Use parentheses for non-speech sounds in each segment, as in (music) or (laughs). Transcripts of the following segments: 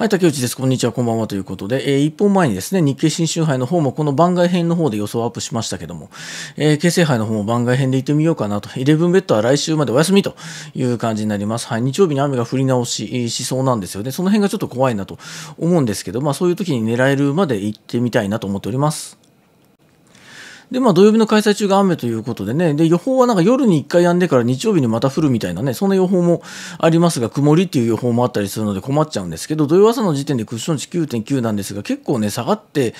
はい、竹内です。こんにちは、こんばんはということで、えー、一本前にですね、日経新春杯の方もこの番外編の方で予想アップしましたけども、えー、京成杯の方も番外編で行ってみようかなと、イレブンベッドは来週までお休みという感じになります。はい、日曜日に雨が降り直ししそうなんですよね。その辺がちょっと怖いなと思うんですけど、まあそういう時に狙えるまで行ってみたいなと思っております。で、まあ、土曜日の開催中が雨ということでね、で、予報はなんか夜に1回やんでから日曜日にまた降るみたいなね、そんな予報もありますが、曇りっていう予報もあったりするので困っちゃうんですけど、土曜朝の時点でクッション値9.9なんですが、結構ね、下がって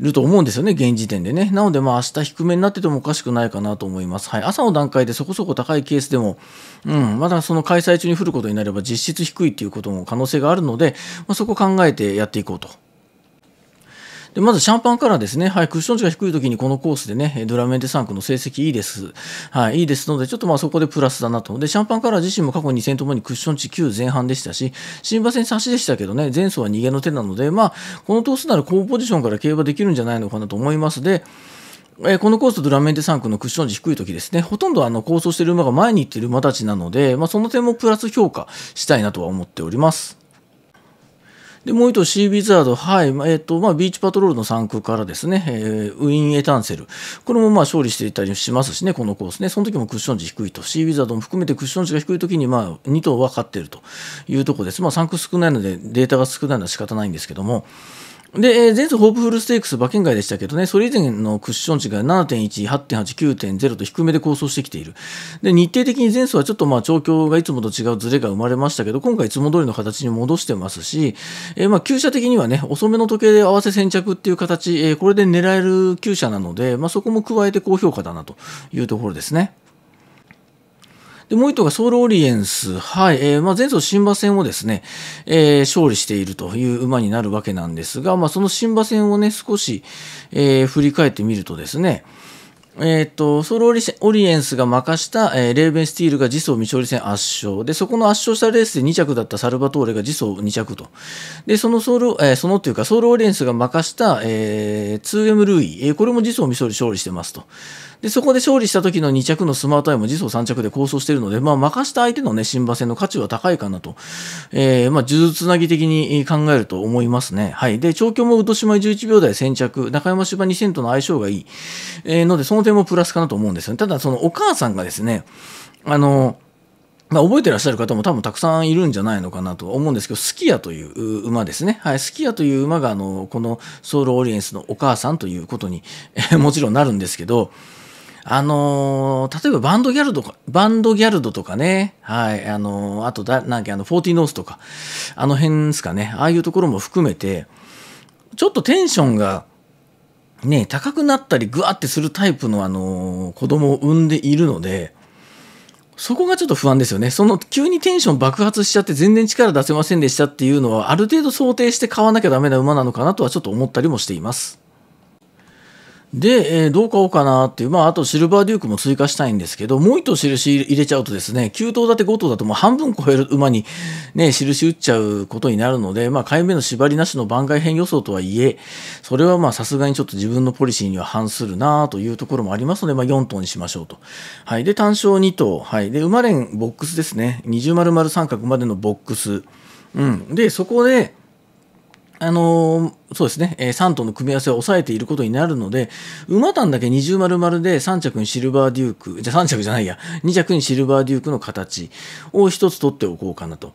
ると思うんですよね、現時点でね。なので、まあ、明日低めになっててもおかしくないかなと思います。はい、朝の段階でそこそこ高いケースでも、うん、まだその開催中に降ることになれば実質低いっていうことも可能性があるので、まあ、そこ考えてやっていこうとでまずシャンパンからですね、はい、クッション値が低い時にこのコースでね、ドラメンテ3区の成績いいです。はい、いいですので、ちょっとまあそこでプラスだなと。で、シャンパンカラー自身も過去2戦ともにクッション値9前半でしたし、新馬戦差しでしたけどね、前走は逃げの手なので、まあ、このトースなら高ポジションから競馬できるんじゃないのかなと思います。で、えこのコースドラメンテ3区のクッション値低い時ですね、ほとんどあの構想している馬が前に行っている馬たちなので、まあ、その点もプラス評価したいなとは思っております。でもう一頭シービザード、はいえーとまあ、ビーチパトロールの3区からですね、えー、ウィン・エタンセル、これもまあ勝利していたりしますしね、このコースね、その時もクッション値低いと、シービザードも含めてクッション値が低い時にまあ2頭は勝っているというところです、まあ、3区少ないのでデータが少ないのは仕方ないんですけども。で、前走ホープフルステークス馬券外でしたけどね、それ以前のクッション値が7.1、8.8、9.0と低めで構想してきている。で、日程的に前走はちょっとまあ調教がいつもと違うズレが生まれましたけど、今回いつも通りの形に戻してますし、えー、まあ旧車的にはね、遅めの時計で合わせ先着っていう形、えー、これで狙える旧車なので、まあそこも加えて高評価だなというところですね。で、もう一頭がソウルオリエンス。はい。えー、まあ、前走新馬戦をですね、えー、勝利しているという馬になるわけなんですが、まあ、その新馬戦をね、少し、えー、振り返ってみるとですね、えーと、ソウルオリオリエンスが負かした、えー、レーベンスティールが次走未勝利戦圧勝でそこの圧勝したレースで2着だったサルバトーレが次走2着とでそのソウル、えー、そのというかソウルオリエンスが負かした、えー、2M ルーイ、えー、これも次走未勝利勝利してますとでそこで勝利した時の2着のスマートアイも次走3着で構想しているので、まあ、かした相手の、ね、新馬戦の価値は高いかなと、えーまあ、つなぎ的に考えると思いますね、はい、で調教も宇都島11秒台先着中山芝2000との相性がいい、えー、のでそののもプラスかなと思うんですよね。ただ、そのお母さんがですね、あの、まあ、覚えてらっしゃる方も多分たくさんいるんじゃないのかなと思うんですけど、スキヤという馬ですね。はい、スキヤという馬が、あの、このソウルオリエンスのお母さんということにもちろんなるんですけど、あのー、例えばバンドギャルドか、バンドギャルドとかね、はい、あのー、あとだ、なんかあの、フォーティーノースとか、あの辺ですかね、ああいうところも含めて、ちょっとテンションが、ね、高くなったりぐわってするタイプの、あのー、子供を産んでいるので、そこがちょっと不安ですよね。その急にテンション爆発しちゃって全然力出せませんでしたっていうのは、ある程度想定して買わなきゃダメな馬なのかなとはちょっと思ったりもしています。で、えー、どう買おうかなっていう、まあ、あとシルバーデュークも追加したいんですけど、もう一頭印入れちゃうとですね、9頭だて5頭だともう半分超える馬にね、印打っちゃうことになるので、まあ、買い目の縛りなしの番外編予想とはいえ、それはまあ、さすがにちょっと自分のポリシーには反するなというところもありますので、まあ、4頭にしましょうと。はい。で、単勝2頭。はい。で、馬連ボックスですね。二重丸丸三角までのボックス。うん。で、そこで、あのー、そうですね、えー、3頭の組み合わせを抑えていることになるので、馬単だけ二重丸々で3着にシルバーデューク、じゃ3着じゃないや、2着にシルバーデュークの形を1つ取っておこうかなと。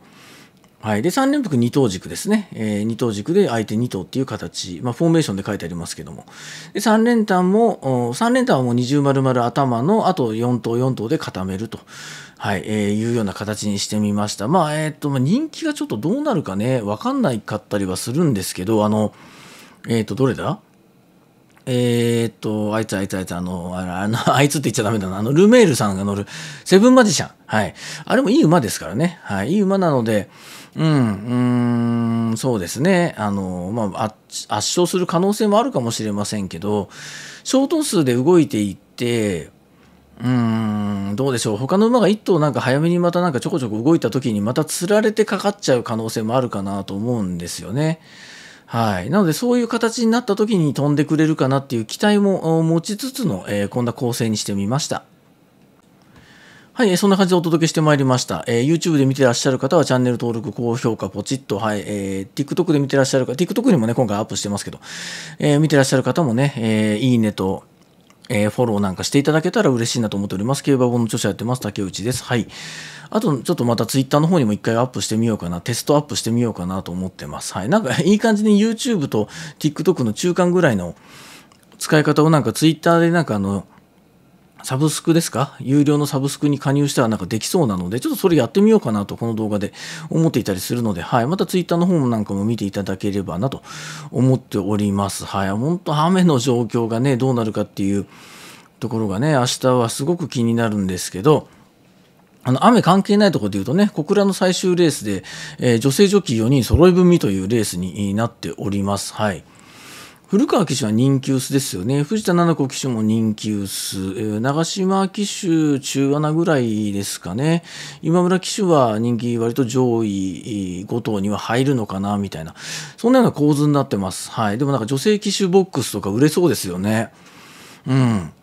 はい、で3連複2等軸ですね、えー、2等軸で相手2等っていう形、まあ、フォーメーションで書いてありますけどもで3連単も3連単はもう二重丸々頭のあと4等4等で固めると、はいえー、いうような形にしてみました、まあえー、っとまあ、人気がちょっとどうなるかね分かんないかったりはするんですけどあのえっ、ー、とどれだえー、っと、あいつあいつあいつ、あの、あの (laughs) あいつって言っちゃダメだな。あの、ルメールさんが乗る、セブンマジシャン。はい。あれもいい馬ですからね。はい。いい馬なので、うん、うん、そうですね。あの、まあ、圧勝する可能性もあるかもしれませんけど、ート数で動いていって、うーん、どうでしょう。他の馬が1頭なんか早めにまたなんかちょこちょこ動いた時にまた釣られてかかっちゃう可能性もあるかなと思うんですよね。はい、なので、そういう形になった時に飛んでくれるかなっていう期待も持ちつつの、えー、こんな構成にしてみました。はい、そんな感じでお届けしてまいりました。えー、YouTube で見てらっしゃる方はチャンネル登録、高評価、ポチッと、はい、えー、TikTok で見てらっしゃる方、TikTok にもね、今回アップしてますけど、えー、見てらっしゃる方もね、えー、いいねと、えー、フォローなんかしていただけたら嬉しいなと思っております。競馬本の著者やってます、竹内です。はい。あと、ちょっとまたツイッターの方にも一回アップしてみようかな、テストアップしてみようかなと思ってます。はい。なんか、(laughs) いい感じに YouTube と TikTok の中間ぐらいの使い方をなんかツイッターでなんかあの、サブスクですか有料のサブスクに加入したらなんかできそうなので、ちょっとそれやってみようかなと、この動画で思っていたりするので、はい。またツイッターの方もなんかも見ていただければなと思っております。はい。本当雨の状況がね、どうなるかっていうところがね、明日はすごく気になるんですけど、あの雨関係ないところで言うとね、小倉の最終レースで、えー、女性ジョッキー4人揃い踏みというレースになっております。はい。古川騎手は人気薄ですよね。藤田七子騎手も人気薄。えー、長島騎手中穴ぐらいですかね。今村騎手は人気割と上位5頭には入るのかな、みたいな。そんなような構図になってます。はい。でもなんか女性騎手ボックスとか売れそうですよね。うん。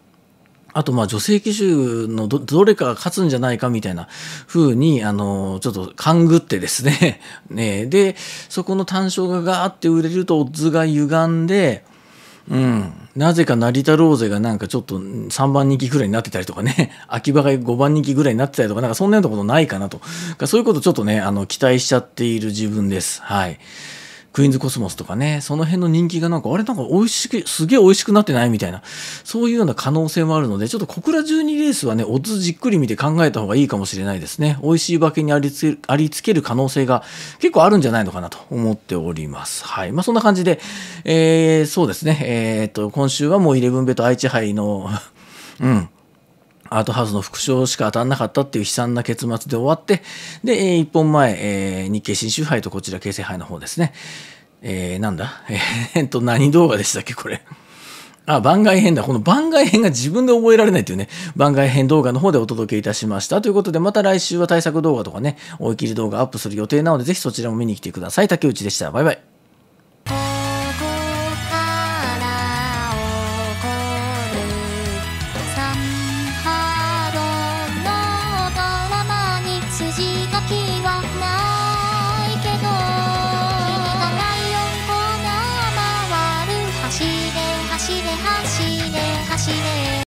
あとまあ女性機種のどどれかが勝つんじゃないかみたいな風にあのちょっと勘ぐってですね (laughs) ねでそこの単勝がガーって売れるとオッズが歪んで、うん、なぜか成田ローゼがなんかちょっと3番人気ぐらいになってたりとかね、(laughs) 秋葉が5番人気ぐらいになってたりとか、なんかそんなようなことないかなと。そういうことちょっとね、あの、期待しちゃっている自分です。はい。クイーンズコスモスとかね、その辺の人気がなんか、あれなんか美味しく、すげえ美味しくなってないみたいな、そういうような可能性もあるので、ちょっと小倉12レースはね、おッじっくり見て考えた方がいいかもしれないですね。美味しい化けにありつありつける可能性が結構あるんじゃないのかなと思っております。はい。まあ、そんな感じで、えー、そうですね、えー、っと、今週はもう11ベと愛知杯の (laughs) うん。アートハウスの副賞しか当たんなかったっていう悲惨な結末で終わって、で、一本前、えー、日経新州杯とこちら京成杯の方ですね。えー、なんだ (laughs) えー、と、何動画でしたっけ、これ。あ、番外編だ。この番外編が自分で覚えられないっていうね、番外編動画の方でお届けいたしました。ということで、また来週は対策動画とかね、追い切り動画アップする予定なので、ぜひそちらも見に来てください。竹内でした。バイバイ。